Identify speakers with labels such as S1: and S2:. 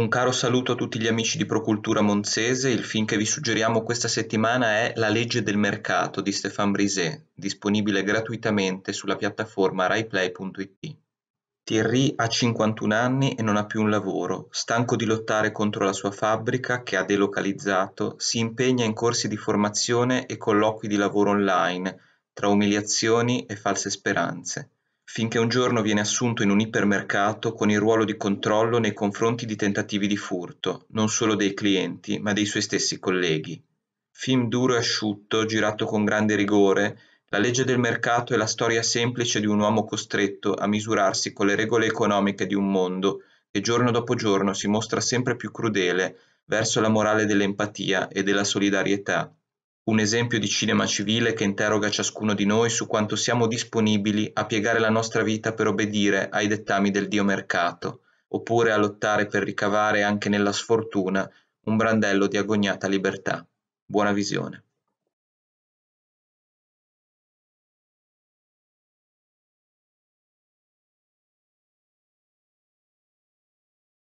S1: Un caro saluto a tutti gli amici di Procultura Monzese, il film che vi suggeriamo questa settimana è La legge del mercato di Stéphane Brisé, disponibile gratuitamente sulla piattaforma RaiPlay.it. Thierry ha 51 anni e non ha più un lavoro, stanco di lottare contro la sua fabbrica che ha delocalizzato, si impegna in corsi di formazione e colloqui di lavoro online, tra umiliazioni e false speranze finché un giorno viene assunto in un ipermercato con il ruolo di controllo nei confronti di tentativi di furto, non solo dei clienti, ma dei suoi stessi colleghi. Film duro e asciutto, girato con grande rigore, la legge del mercato è la storia semplice di un uomo costretto a misurarsi con le regole economiche di un mondo che giorno dopo giorno si mostra sempre più crudele verso la morale dell'empatia e della solidarietà un esempio di cinema civile che interroga ciascuno di noi su quanto siamo disponibili a piegare la nostra vita per obbedire ai dettami del dio mercato, oppure a lottare per ricavare anche nella sfortuna un brandello di agognata libertà. Buona visione.